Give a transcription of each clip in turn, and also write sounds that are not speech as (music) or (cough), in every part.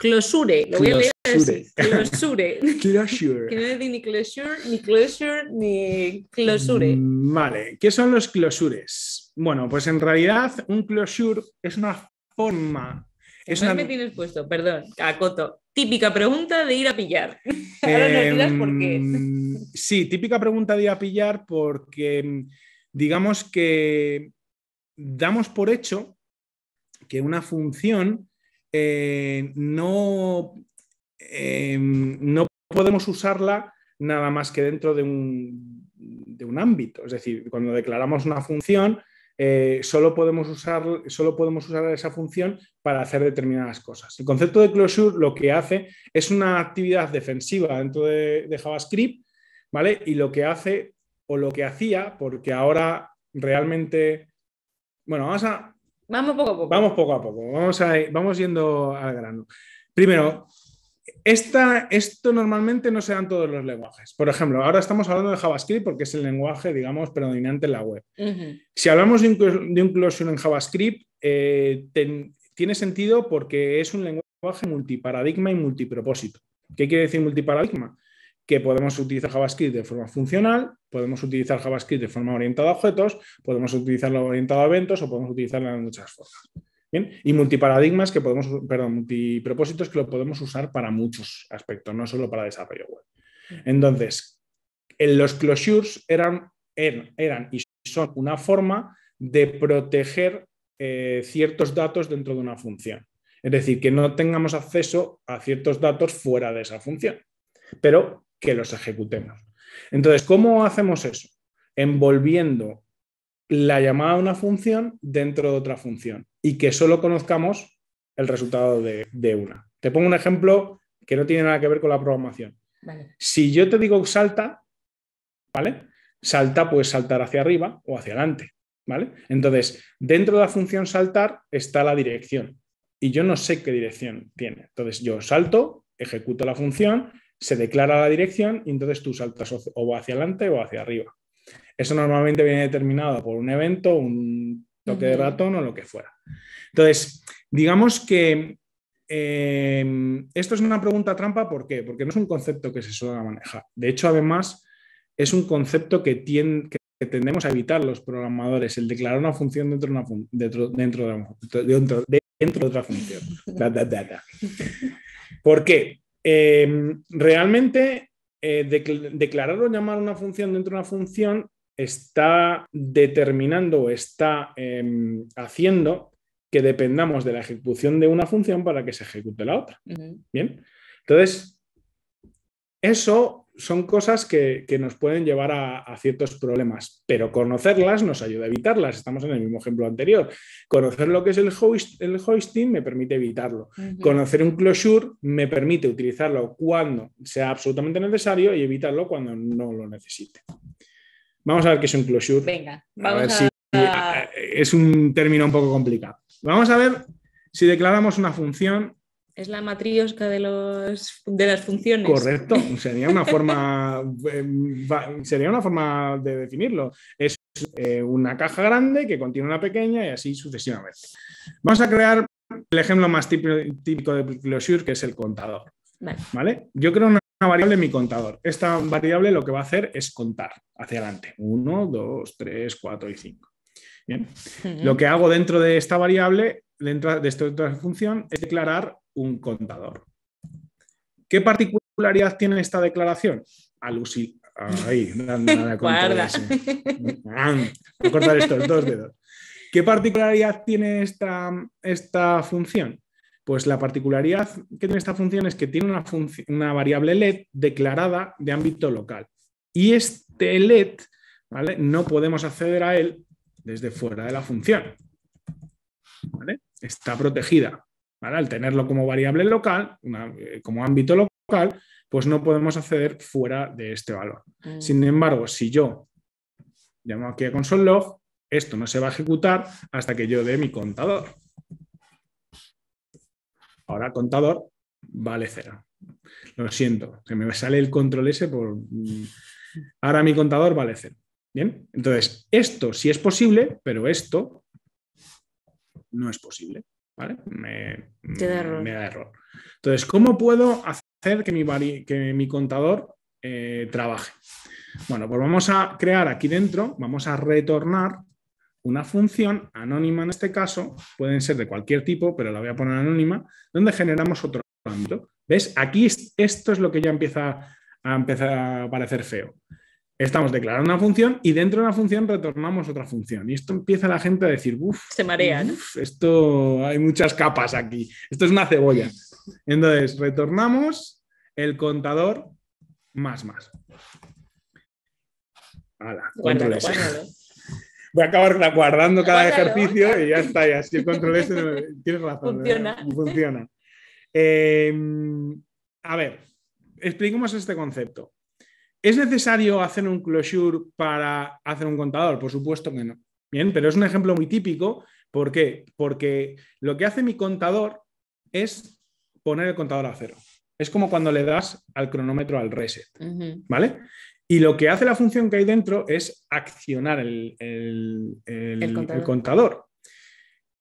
Closure, lo voy a leer así. Closure. closure. (laughs) (laughs) que no es ni closure, ni closure, ni closure. Mm, vale, ¿qué son los closures? Bueno, pues en realidad un closure es una forma. Es me tienes puesto? Perdón, acoto. Típica pregunta de ir a pillar. (laughs) Ahora em, por qué. Sí, típica pregunta de ir a pillar porque digamos que damos por hecho que una función eh, no, eh, no podemos usarla nada más que dentro de un, de un ámbito. Es decir, cuando declaramos una función, eh, solo, podemos usar, solo podemos usar esa función para hacer determinadas cosas. El concepto de closure lo que hace es una actividad defensiva dentro de, de JavaScript, ¿vale? Y lo que hace, o lo que hacía, porque ahora realmente, bueno, vamos a, Vamos poco a poco. Vamos poco a poco, vamos, vamos yendo al grano. Primero, esto normalmente no se dan todos los lenguajes. Por ejemplo, ahora estamos hablando de JavaScript porque es el lenguaje, digamos, predominante en la web. Si hablamos de, un closure en JavaScript, eh, tiene sentido porque es un lenguaje multiparadigma y multipropósito. ¿Qué quiere decir multiparadigma? que podemos utilizar JavaScript de forma funcional, podemos utilizar JavaScript de forma orientada a objetos, podemos utilizarlo orientado a eventos o podemos utilizarlo de muchas formas. ¿Bien? Y multiparadigmas que podemos, perdón, multipropósitos que lo podemos usar para muchos aspectos, no solo para desarrollo web. Entonces, los closures eran, er, eran, y son una forma de proteger eh, ciertos datos dentro de una función. Es decir, que no tengamos acceso a ciertos datos fuera de esa función. Pero que los ejecutemos. Entonces, ¿cómo hacemos eso? Envolviendo la llamada a una función dentro de otra función y que solo conozcamos el resultado de, una. Te pongo un ejemplo que no tiene nada que ver con la programación. Si yo te digo salta, ¿vale? Salta pues saltar hacia arriba o hacia adelante, ¿vale? Entonces, dentro de la función saltar está la dirección y yo no sé qué dirección tiene. Entonces, yo salto, ejecuto la función se declara la dirección y entonces tú saltas o hacia adelante o hacia arriba. Eso normalmente viene determinado por un evento, un toque de ratón o lo que fuera. Entonces, digamos que eh, esto es una pregunta trampa, ¿por qué? Porque no es un concepto que se suele manejar. De hecho, además, es un concepto que, que tendemos a evitar los programadores, el declarar una función dentro de, una dentro, de, dentro, de otra función. ¿Por qué? Em, realmente, eh, declarar o llamar una función dentro de una función está determinando o está em, haciendo que dependamos de la ejecución de una función para que se ejecute la otra. Bien. Entonces, eso son cosas que, nos pueden llevar a, ciertos problemas, pero conocerlas nos ayuda a evitarlas. Estamos en el mismo ejemplo anterior. Conocer lo que es el, hoist, el hoisting me permite evitarlo. Conocer un closure me permite utilizarlo cuando sea absolutamente necesario y evitarlo cuando no lo necesite. Vamos a ver qué es un closure. Venga, vamos a ver si eh, es un término un poco complicado. Vamos a ver si declaramos una función es la matriosca de, los, de las funciones. Correcto, sería una (laughs) forma, eh, sería una forma de definirlo. Es eh, una caja grande que contiene una pequeña y así sucesivamente. Vamos a crear el ejemplo más típico de closure, que es el contador. Vale. Yo creo una variable mi contador. Esta variable lo que va a hacer es contar hacia adelante. 1, 2, 3, 4 y 5. Bien. Lo que hago dentro de esta variable, dentro de esta otra función, es declarar un contador. ¿Qué particularidad tiene esta declaración? Alusi Ahí, nada, A cortar estos dos dedos. ¿Qué particularidad tiene esta, esta función? Pues la particularidad que tiene esta función es que tiene una, una variable LED declarada de ámbito local. Y este LED, ¿vale? No podemos acceder a él desde fuera de la función. ¿Vale? Está protegida. Al tenerlo como variable local, eh, como ámbito local, pues no podemos acceder fuera de este valor. Mm. Sin embargo, si yo llamo aquí a console.log esto no se va a ejecutar hasta que yo dé mi contador. Ahora contador vale cero. Lo siento, que me sale el control S por... Mm, ahora mi contador vale cero. Bien, entonces esto sí es posible, pero esto no es posible. ¿vale? Me, da error. Entonces, ¿cómo puedo hacer que mi, contador eh, trabaje? Bueno, pues vamos a crear aquí dentro, vamos a retornar una función anónima en este caso, pueden ser de cualquier tipo, pero la voy a poner anónima, donde generamos otro ámbito. ¿Ves? Aquí esto es lo que ya empieza a empezar a parecer feo estamos declarando una función y dentro de una función retornamos otra función. Y esto empieza la gente a decir, uff, se marea, Esto hay muchas capas aquí, esto es una cebolla. Entonces, retornamos el contador más más. Hala, (laughs) Voy a acabar guardando cada ejercicio y ya está, ya si el control S (laughs) tienes razón. Funciona. Funciona. Em, a ver, expliquemos este concepto. ¿Es necesario hacer un closure para hacer un contador? Por supuesto que no. Bien, pero es un ejemplo muy típico. ¿Por qué? Porque lo que hace mi contador es poner el contador a cero. Es como cuando le das al cronómetro al reset, ¿vale? Y lo que hace la función que hay dentro es accionar el, contador. contador.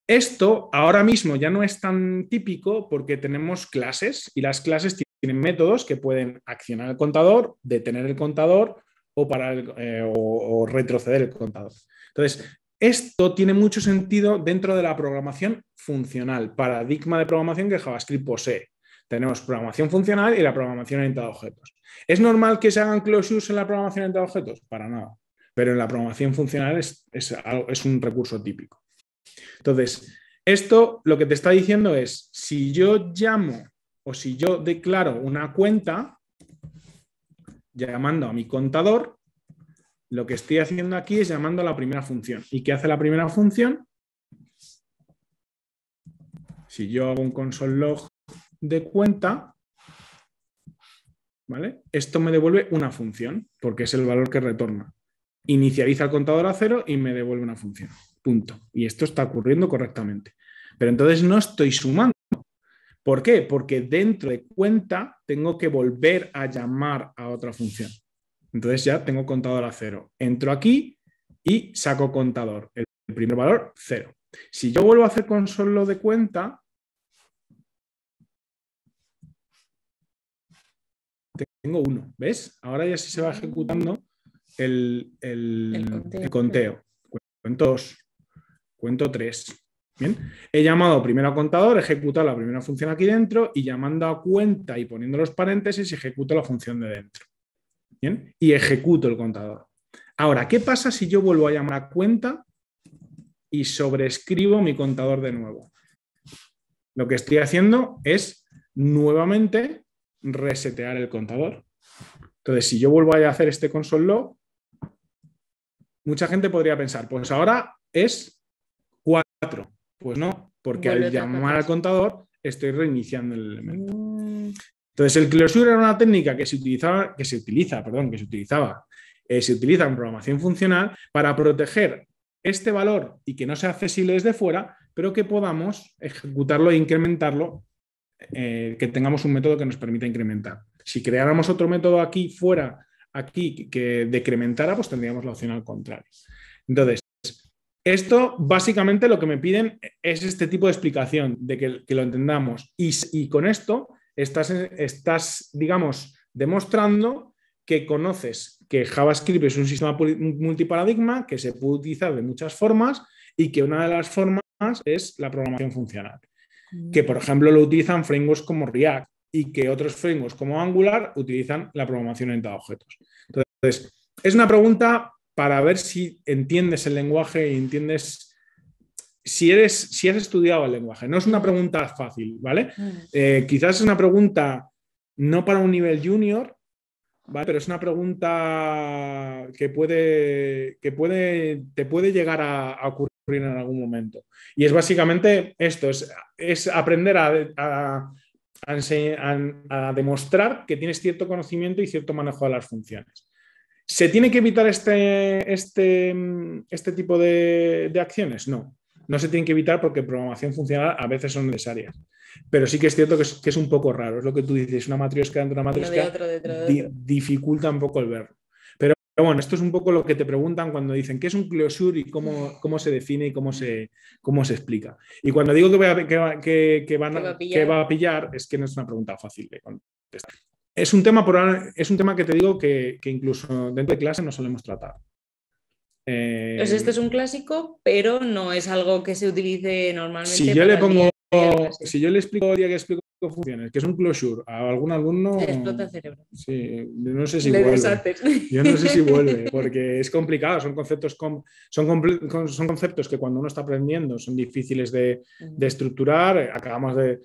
Esto ahora mismo ya no es tan típico porque tenemos clases y las clases tienen tienen métodos que pueden accionar el contador, detener el contador eh, o, o, retroceder el contador. Entonces, esto tiene mucho sentido dentro de la programación funcional, paradigma de programación que JavaScript posee. Tenemos programación funcional y la programación orientada a objetos. ¿Es normal que se hagan closures en la programación orientada a objetos? Para nada. Pero en la programación funcional es, es un recurso típico. Entonces, esto lo que te está diciendo es, si yo llamo o si yo declaro una cuenta llamando a mi contador, lo que estoy haciendo aquí es llamando a la primera función. ¿Y qué hace la primera función? Si yo hago un console de cuenta, ¿vale? Esto me devuelve una función, porque es el valor que retorna. Inicializa el contador a cero y me devuelve una función. Punto. Y esto está ocurriendo correctamente. Pero entonces no estoy sumando, ¿Por qué? Porque dentro de cuenta tengo que volver a llamar a otra función. Entonces ya tengo contador a cero. Entro aquí y saco contador. El primer valor, cero. Si yo vuelvo a hacer con de cuenta, tengo uno. ¿Ves? Ahora ya sí se va ejecutando el, conteo. el conteo. Cuento dos, cuento tres, he llamado primero a contador, ejecuta la primera función aquí dentro y llamando a cuenta y poniendo los paréntesis ejecuto la función de dentro. Bien, y ejecuto el contador. Ahora, ¿qué pasa si yo vuelvo a llamar a cuenta y sobreescribo mi contador de nuevo? Lo que estoy haciendo es nuevamente resetear el contador. Entonces, si yo vuelvo a hacer este console mucha gente podría pensar, pues ahora es 4. Pues no, porque al llamar al contador estoy reiniciando el elemento. Mm. Entonces, el closure era una técnica que se utilizaba, que se utiliza, perdón, que se utilizaba, eh, se utiliza en programación funcional para proteger este valor y que no sea accesible desde fuera, pero que podamos ejecutarlo e incrementarlo, eh, que tengamos un método que nos permita incrementar. Si creáramos otro método aquí fuera, aquí, que decrementara, pues tendríamos la opción al contrario. Entonces, esto básicamente lo que me piden es este tipo de explicación, de que, lo entendamos. Y, con esto estás, estás, digamos, demostrando que conoces que JavaScript es un sistema multiparadigma que se puede utilizar de muchas formas y que una de las formas es la programación funcional. Mm. Que, por ejemplo, lo utilizan frameworks como React y que otros frameworks como Angular utilizan la programación orientada a objetos. Entonces, es una pregunta para ver si entiendes el lenguaje y entiendes si, eres, si has estudiado el lenguaje. No es una pregunta fácil, ¿vale? Mm. Eh, quizás es una pregunta no para un nivel junior, ¿vale? Pero es una pregunta que puede, que puede, te puede llegar a, ocurrir en algún momento. Y es básicamente esto, es, aprender a, demostrar que tienes cierto conocimiento y cierto manejo de las funciones. ¿Se tiene que evitar este, este, mm, este tipo de, acciones? No, no se tiene que evitar porque programación funcional a veces son necesarias. Pero sí que es cierto que es, un poco raro, es lo que tú dices, una matriosca dentro de una matriz que dificulta un poco el verlo. Pero, bueno, esto es un poco lo que te preguntan cuando dicen qué es un closure y cómo, cómo se define y cómo se, cómo se explica. Y cuando digo que va a pillar, es que no es una pregunta fácil de contestar es un tema, por, es un tema que te digo que, incluso dentro de clase no solemos tratar. Eh, pues este es un clásico, pero no es algo que se utilice normalmente. Si yo le pongo, si yo le explico que explico funciones, que es un closure, a algún alumno... explota el cerebro. Sí, yo no sé si vuelve. Yo no sé si (laughs) vuelve, porque es complicado, son conceptos, son, conceptos que cuando uno está aprendiendo son difíciles de, estructurar, acabamos de...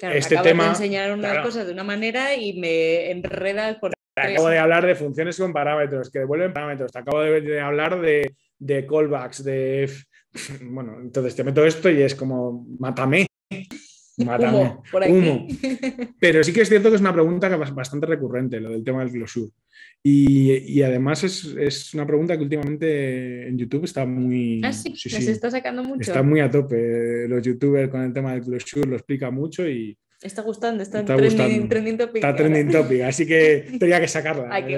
este acabo tema... De enseñar una cosa de una manera y me enreda, por... acabo de hablar de funciones con parámetros, que devuelven parámetros, acabo de, hablar de, callbacks, de... (laughs) Bueno, entonces te meto esto y es como, mátame. Humo, (laughs) Pero sí que es cierto que es una pregunta que es bastante recurrente, lo del tema del closure. Y, y además es, es, una pregunta que últimamente en YouTube está muy... Ah, sí, sí, está sacando mucho. Está muy a tope. Los youtubers con el tema del closure lo explica mucho y... Está gustando, está, trending, topic. Está trending topic, así que (laughs) tenía que sacarla. Ay,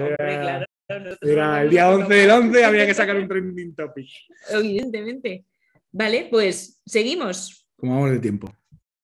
Era el día 11 del 11 había que sacar un trending topic. (laughs) Evidentemente. Vale, pues seguimos. Como vamos de tiempo.